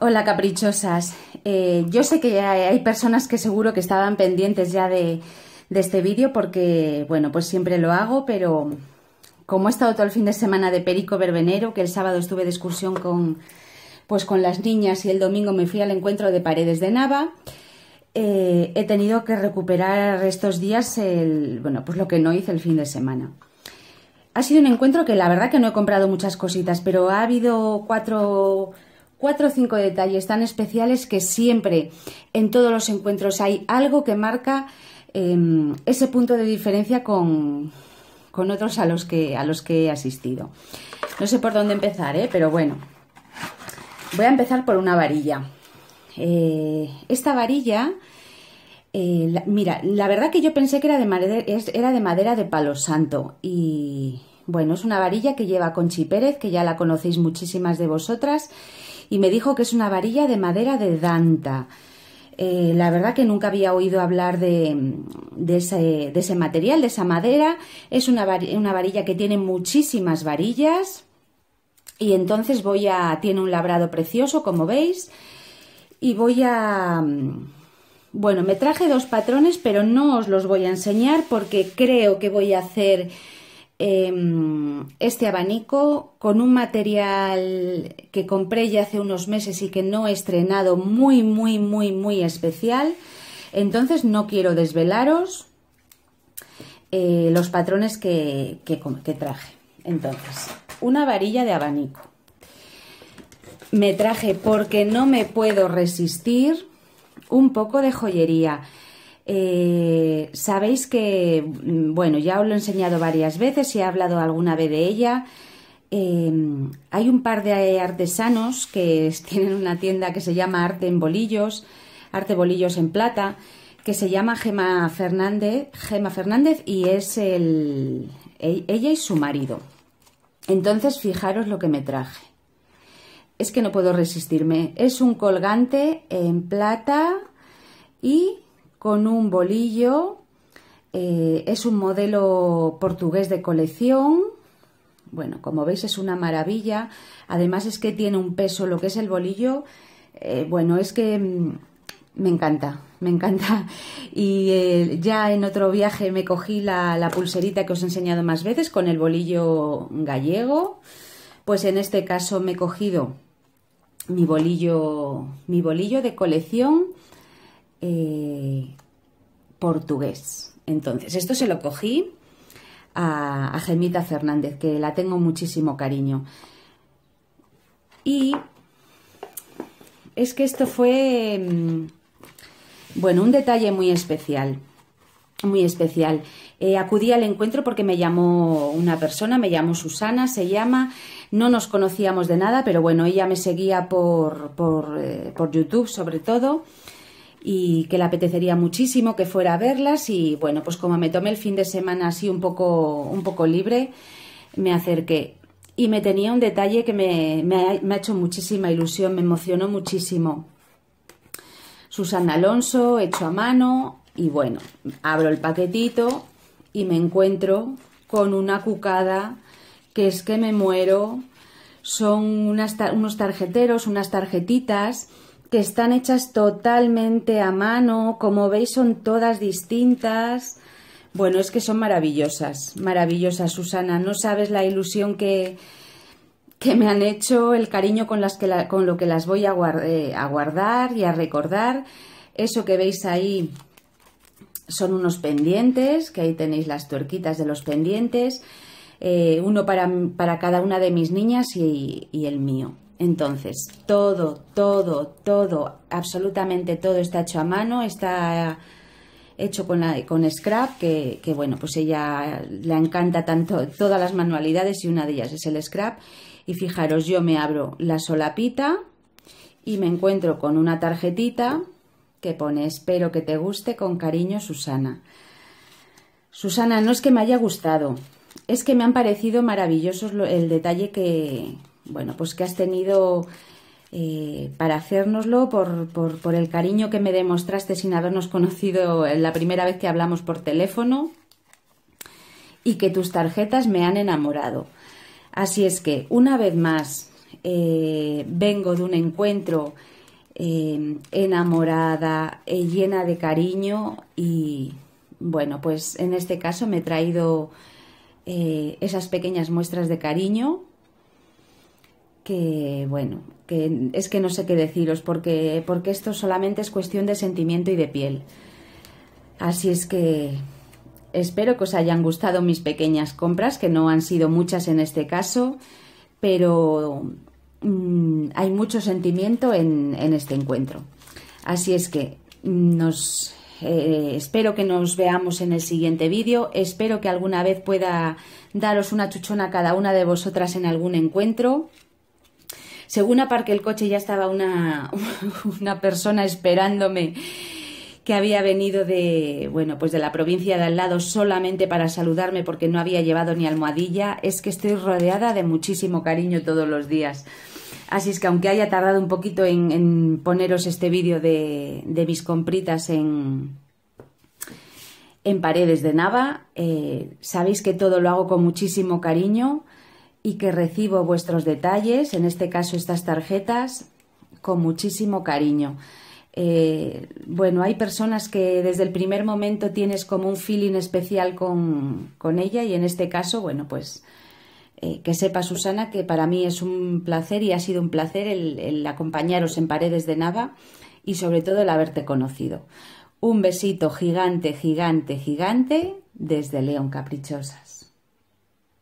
Hola caprichosas. Eh, yo sé que hay personas que seguro que estaban pendientes ya de, este vídeo porque, bueno, pues siempre lo hago, pero como he estado todo el fin de semana de Perico Verbenero, que el sábado estuve de excursión con, pues con las niñas y el domingo me fui al encuentro de Paredes de Nava, eh, he tenido que recuperar estos días el, bueno, pues lo que no hice el fin de semana. Ha sido un encuentro que la verdad que no he comprado muchas cositas, pero ha habido cuatro cuatro o cinco detalles tan especiales que siempre en todos los encuentros hay algo que marca em, ese punto de diferencia con, con, otros a los, que, a los que he asistido. No sé por dónde empezar, ¿eh? pero bueno, voy a empezar por una varilla. Eh, esta varilla, eh, mira, la verdad que yo pensé que era de, madera, era de madera de palo santo y bueno, es una varilla que lleva Conchi Pérez, que ya la conocéis muchísimas de vosotras y me dijo que es una varilla de madera de Danta. Eh, la verdad que nunca había oído hablar de, ese, material, de esa madera. Es una, una, varilla que tiene muchísimas varillas y entonces voy a... tiene un labrado precioso, como veis, y voy a... Mm, bueno, me traje dos patrones, pero no os los voy a enseñar porque creo que voy a hacer Em, este abanico con un material que compré ya hace unos meses y que no he estrenado muy, muy, muy, muy especial. Entonces no quiero desvelaros eh, los patrones que, que traje. Entonces, una varilla de abanico. Me traje porque no me puedo resistir un poco de joyería. Eh, sabéis que, mm, bueno, ya os lo he enseñado varias veces y he hablado alguna vez de ella. Em, hay un par de artesanos que tienen una tienda que se llama Arte en Bolillos, Arte Bolillos en Plata, que se llama Gema Fernández, Gema Fernández y es el, e-, ella y su marido. Entonces, fijaros lo que me traje. Es que no puedo resistirme. Es un colgante en plata y con un bolillo. Eh, es un modelo portugués de colección. Bueno, como veis es una maravilla. Además es que tiene un peso, lo que es el bolillo. Eh, bueno, es que mm, me encanta, me encanta. Y eh, ya en otro viaje me cogí la, la, pulserita que os he enseñado más veces con el bolillo gallego. Pues en este caso me he cogido mi bolillo, mi bolillo de colección eh, portugués. Entonces, esto se lo cogí a, Gemita Fernández, que la tengo muchísimo cariño. Y es que esto fue, mm, bueno, un detalle muy especial, muy especial. Eh, acudí al encuentro porque me llamó una persona, me llamó Susana, se llama, no nos conocíamos de nada, pero bueno, ella me seguía por, por eh, YouTube sobre todo y que le apetecería muchísimo que fuera a verlas y bueno, pues como me tomé el fin de semana así un poco, un poco libre, me acerqué. Y me tenía un detalle que me, me, ha, hecho muchísima ilusión, me emocionó muchísimo. Susana Alonso, hecho a mano, y bueno, abro el paquetito y me encuentro con una cucada que es que me muero. Son unos tarjeteros, unas tarjetitas que están hechas totalmente a mano, como veis son todas distintas. Bueno, es que son maravillosas, maravillosas, Susana. No sabes la ilusión que, que me han hecho, el cariño con, las que con lo que las voy eh, a, guardar y a recordar. Eso que veis ahí son unos pendientes, que ahí tenéis las tuerquitas de los pendientes. Eh, uno para, cada una de mis niñas y el mío. Entonces, todo, todo, todo, absolutamente todo está hecho a mano, está hecho con, con scrap, que, que, bueno, pues ella le encanta tanto todas las manualidades y una de ellas es el scrap. Y fijaros, yo me abro la solapita y me encuentro con una tarjetita que pone espero que te guste con cariño Susana. Susana, no es que me haya gustado, es que me han parecido maravillosos el detalle que, bueno, pues que has tenido eh, para hacérnoslo, por, el cariño que me demostraste sin habernos conocido la primera vez que hablamos por teléfono y que tus tarjetas me han enamorado. Así es que, una vez más, eh, vengo de un encuentro eh, enamorada enamorada, llena de cariño y, bueno, pues en este caso me he traído esas pequeñas muestras de cariño que, bueno, que es que no sé qué deciros, porque, porque esto solamente es cuestión de sentimiento y de piel. Así es que espero que os hayan gustado mis pequeñas compras, que no han sido muchas en este caso, pero mm, hay mucho sentimiento en, este encuentro. Así es que nos eh, espero que nos veamos en el siguiente vídeo. Espero que alguna vez pueda daros una chuchona a cada una de vosotras en algún encuentro. Según aparqué el coche ya estaba una, una persona esperándome que había venido de, bueno, pues de la provincia de al lado solamente para saludarme porque no había llevado ni almohadilla, es que estoy rodeada de muchísimo cariño todos los días. Así es que aunque haya tardado un poquito en, poneros este vídeo de, mis compritas en, en paredes de Nava, eh, sabéis que todo lo hago con muchísimo cariño y que recibo vuestros detalles, en este caso estas tarjetas, con muchísimo cariño. Eh, bueno, hay personas que desde el primer momento tienes como un feeling especial con, con ella y en este caso, bueno, pues eh, que sepa Susana que para mí es un placer y ha sido un placer el, acompañaros en Paredes de nada, y sobre todo el haberte conocido. Un besito gigante, gigante, gigante desde León Caprichosa.